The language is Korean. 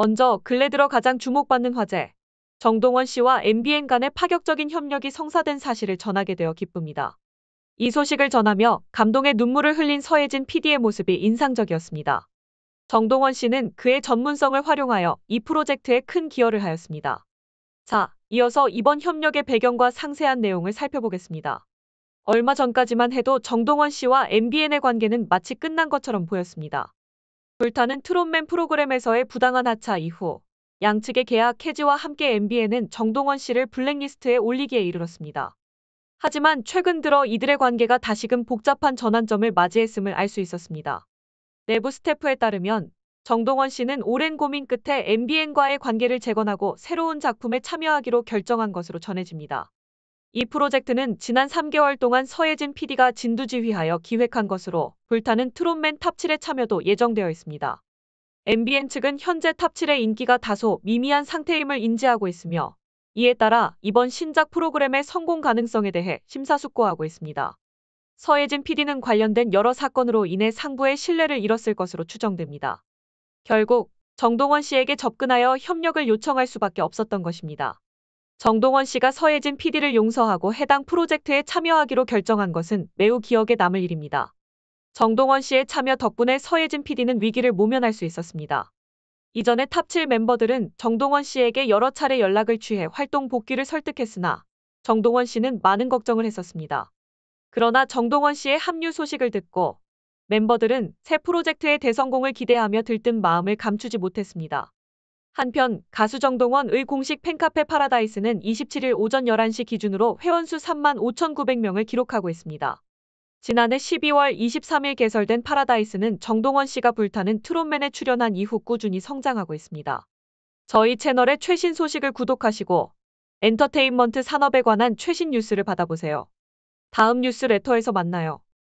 먼저 근래 들어 가장 주목받는 화제, 정동원 씨와 MBN 간의 파격적인 협력이 성사된 사실을 전하게 되어 기쁩니다. 이 소식을 전하며 감동의 눈물을 흘린 서혜진 PD의 모습이 인상적이었습니다. 정동원 씨는 그의 전문성을 활용하여 이 프로젝트에 큰 기여를 하였습니다. 자, 이어서 이번 협력의 배경과 상세한 내용을 살펴보겠습니다. 얼마 전까지만 해도 정동원 씨와 MBN의 관계는 마치 끝난 것처럼 보였습니다. 불타는 트롯맨 프로그램에서의 부당한 하차 이후 양측의 계약 해지와 함께 MBN은 정동원 씨를 블랙리스트에 올리기에 이르렀습니다. 하지만 최근 들어 이들의 관계가 다시금 복잡한 전환점을 맞이했음을 알 수 있었습니다. 내부 스태프에 따르면 정동원 씨는 오랜 고민 끝에 MBN과의 관계를 재건하고 새로운 작품에 참여하기로 결정한 것으로 전해집니다. 이 프로젝트는 지난 3개월 동안 서예진 PD가 진두지휘하여 기획한 것으로 불타는 트롯맨 탑7의 참여도 예정되어 있습니다. MBN 측은 현재 탑7의 인기가 다소 미미한 상태임을 인지하고 있으며 이에 따라 이번 신작 프로그램의 성공 가능성에 대해 심사숙고하고 있습니다. 서예진 PD는 관련된 여러 사건으로 인해 상부의 신뢰를 잃었을 것으로 추정됩니다. 결국 정동원 씨에게 접근하여 협력을 요청할 수밖에 없었던 것입니다. 정동원 씨가 서예진 PD를 용서하고 해당 프로젝트에 참여하기로 결정한 것은 매우 기억에 남을 일입니다. 정동원 씨의 참여 덕분에 서예진 PD는 위기를 모면할 수 있었습니다. 이전에 탑7 멤버들은 정동원 씨에게 여러 차례 연락을 취해 활동 복귀를 설득했으나 정동원 씨는 많은 걱정을 했었습니다. 그러나 정동원 씨의 합류 소식을 듣고 멤버들은 새 프로젝트의 대성공을 기대하며 들뜬 마음을 감추지 못했습니다. 한편 가수 정동원의 공식 팬카페 파라다이스는 27일 오전 11시 기준으로 회원수 3만 5,900명을 기록하고 있습니다. 지난해 12월 23일 개설된 파라다이스는 정동원 씨가 불타는 트롯맨에 출연한 이후 꾸준히 성장하고 있습니다. 저희 채널의 최신 소식을 구독하시고 엔터테인먼트 산업에 관한 최신 뉴스를 받아보세요. 다음 뉴스 레터에서 만나요.